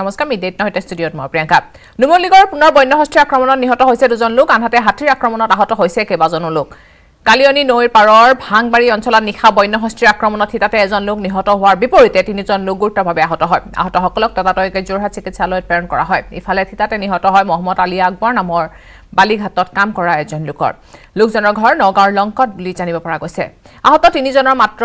নমস্কাৰ mid date নহয় ষ্টুডিঅ'ত মই প্ৰিয়াংকা নুমলীগৰ পুনৰ বন্যহস্তী আক্ৰমণত নিহত হৈছে দুজন লোক আনহাতে হাতীৰ আক্ৰমণত আহত হৈছে কেইবাজনো লোক কালিয়নী নৈৰ পাৰৰ ভাংবাৰী অঞ্চলত নিশা বন্যহস্তীৰ আক্ৰমণত সিতাতে এজন লোক নিহত হোৱাৰ বিপৰীতে তিনিজন লোক গুৰুতৰভাৱে আহত হয় আহতসকলক ততাতৈয়াকৈ যোৰহাট চিকিৎসালয়ত প্ৰেৰণ কৰা হয় ইফালে থিতাতে নিহত হয় মহম্মদ আলী আকবৰ নামৰ বালিঘাটত কাম কৰা এজন লোকৰ লোকজনৰ ঘৰ নগাঁৱৰ লংকট বুলি জানিব পৰা গৈছে আহত তিনিজনৰ মাত্ৰ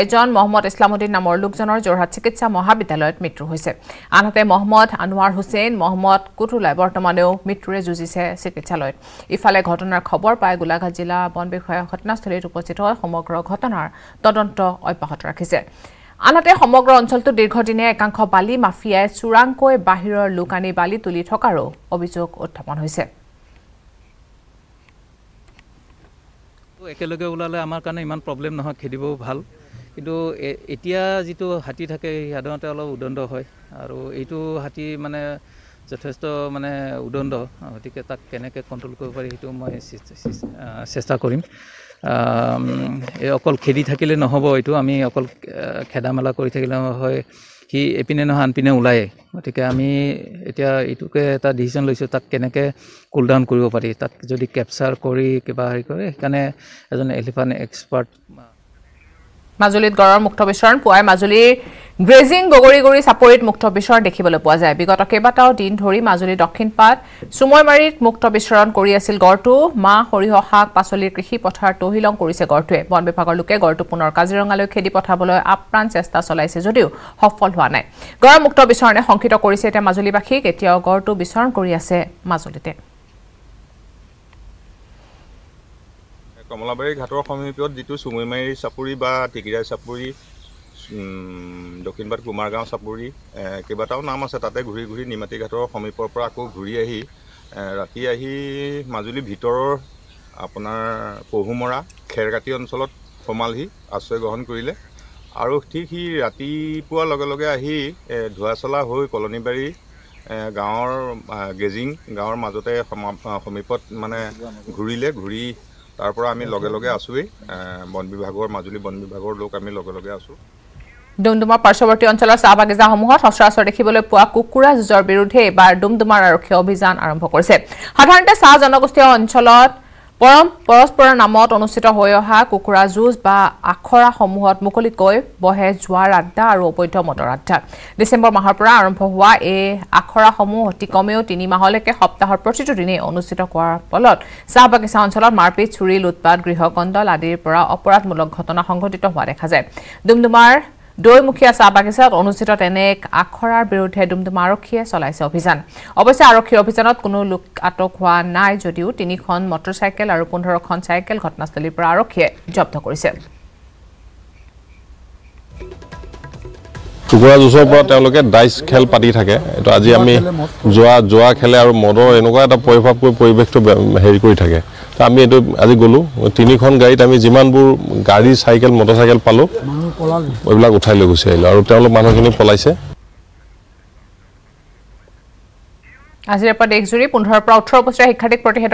এজন মহম্মদ ইছলামুদ্দিন নামৰ লোকজনৰ যোৰহাট চিকিৎসা মহাবিদ্যালয়ত মৃত্যু হৈছে আনহাতে মহম্মদ আনোৱাৰ হুছেইন মহম্মদ কুটুলাই বৰ্তমানেও মৃত্যুৰে যুঁজিছে চিকিৎসালয়ত ইফালে ঘটনাৰ খবৰ পাই গোলাঘাট জিলা বন বিষয়া ঘটনাস্থলীত উপস্থিত হৈ সমগ্ৰ ঘটনাৰ তদন্ত অব্যাহত ৰাখিছে আনহাতে সমগ্ৰ অঞ্চলটোত দীৰ্ঘদিনে একাংশ বালি মাফিয়াই চোৰাংকৈ বাহিৰৰ লোক আনি বালি তুলি থকাৰো অভিযোগ উত্থাপন হৈছে একেলগে ওলালে আমাৰ কাৰণে ইমান প্ৰব্লেম নহয় খেদিবও ভাল কিন্তু এতিয়া যিটো হাতী থাকে সাধাৰণতে অলপ উদণ্ড হয় আৰু এইটো হাতী মানে যথেষ্ট মানে উদণ্ড গতিকে তাক কেনেকৈ কণ্ট্ৰল কৰিব পাৰি সেইটো মই চেষ্টা কৰিম এই অকল খেদি থাকিলে নহ'ব এইটো আমি অকল খেদা মেলা কৰি থাকিলে হয় সি এপিনে নহয় আনপিনে ওলায়েই গতিকে আমি এতিয়া এইটোকে এটা ডিচিশ্যন লৈছোঁ তাক কেনেকৈ কুল ডাউন কৰিব পাৰি তাক যদি কেপচাৰ কৰি কিবা হেৰি কৰে সেইকাৰণে এজন এলিফেণ্ট এক্সপাৰ্ট মাজুলীত গড়ৰ মুক্ত বিচৰণ পুৱাই মাজুলীৰ গ্ৰেজিং গগৰীগুৰি চাপৰিত মুক্ত বিচৰণ দেখিবলৈ পোৱা যায় বিগত কেইবাটাও দিন ধৰি মাজুলীৰ দক্ষিণ দক্ষিণপাত চুমৈমাৰীত মুক্ত বিচৰণ কৰি আছিল গড়টো মাহ সৰিয়হ শাক পাচলিৰ কৃষি পথাৰ তহিলং কৰিছে গড়টোৱে বন বিভাগৰ লোকে গড়টো পুনৰ কাজিৰঙালৈ খেদি পঠাবলৈ আপ্ৰাণ চেষ্টা চলাইছে যদিও সফল হোৱা নাই গড়ৰ মুক্ত বিচৰণে শংকিত কৰিছে এতিয়া মাজুলীবাসীক এতিয়াও গড়টো বিচৰণ কৰি আছে মাজুলীতে কমলাবাৰী ঘাটৰ সমীপত যিটো চুমৈমাৰী চাপৰি বা টিকিৰাই চাপৰি দক্ষিণপাট কুমাৰগাঁও চাপৰি কেইবাটাও নাম আছে তাতে ঘূৰি ঘূৰি নিমাতী ঘাটৰ সমীপৰ পৰা আকৌ ঘূৰি আহি ৰাতি আহি মাজুলীৰ ভিতৰৰ আপোনাৰ পহুমৰা খেৰকাটি অঞ্চলত সোমালহি আশ্ৰয় গ্ৰহণ কৰিলে আৰু ঠিক সি ৰাতিপুৱাৰ লগে লগে আহি ধোৱাচলা হৈ কলনীবাৰী গাঁৱৰ গেজিং গাঁৱৰ মাজতে সমীপত মানে ঘূৰিলে ঘূৰি তাৰ পৰা আমি লগে লগে আছোঁৱেই বন বিভাগৰ মাজুলী বন বিভাগৰ লোক আমি লগে লগে আছোঁ ডুমডুমাৰ পাৰ্শ্বৱৰ্তী অঞ্চলৰ চাহ বাগিচাসমূহত সচৰাচৰ দেখিবলৈ পোৱা কুকুৰা যুঁজৰ বিৰুদ্ধে এইবাৰ ডুমডুমাৰ আৰক্ষী অভিযান আৰম্ভ কৰিছে সাধাৰণতে চাহ জনগোষ্ঠীয় অঞ্চলত পৰম পৰস্পৰৰ নামত অনুষ্ঠিত হৈ অহা কুকুৰা যুঁজ বা আখৰাসমূহত মুকলিকৈ বহে জোৱাৰ আড্ডা আৰু অবৈধ মদৰ আড্ডা ডিচেম্বৰ মাহৰ পৰা আৰম্ভ হোৱা এই আখৰাসমূহ অতি কমেও তিনি মাহলৈকে সপ্তাহৰ প্ৰতিটো দিনেই অনুষ্ঠিত হোৱাৰ ফলত চাহ বাগিচা অঞ্চলত মাৰপিট চুৰি লুটপাট গৃহকণ্ডল আদিৰ পৰা অপৰাধমূলক ঘটনা সংঘটিত হোৱা দেখা যায় ডুমডুমাৰ দৈ মুখিয়া চাহ বাগিচাত অনুষ্ঠিত এনে এক আখৰাৰ বিৰুদ্ধে ডুমডুমা আৰক্ষীয়ে চলাইছে অভিযান অৱশ্যে আৰক্ষীৰ অভিযানত কোনো লোক আটক হোৱা নাই যদিও তিনিখন মটৰচাইকেল আৰু পোন্ধৰখন চাইকেল ঘটনাস্থলীৰ পৰা আৰক্ষীয়ে জব্দ কৰিছে কুকুৰা যুঁজৰ পৰা তেওঁলোকে ডাইচ খেল পাতি থাকে এইটো আজি আমি যোৱা যোৱা খেলে আৰু মদৰ এনেকুৱা এটা প্ৰভাৱ কৰি পৰিৱেশটো হেৰি কৰি থাকে আমি এইটো আজি গ'লোঁ তিনিখন গাড়ীত আমি যিমানবোৰ গাড়ী চাইকেল মটৰচাইকেল পালোঁ এইবিলাক উঠাই লৈ গুচি আহিলোঁ আৰু তেওঁলোক মানুহখিনি পলাইছে আজিৰে পৰা দেশজুৰি পোন্ধৰৰ পৰা ওঠৰ বছৰীয়া শিক্ষাৰ্থীক প্ৰতিষেধক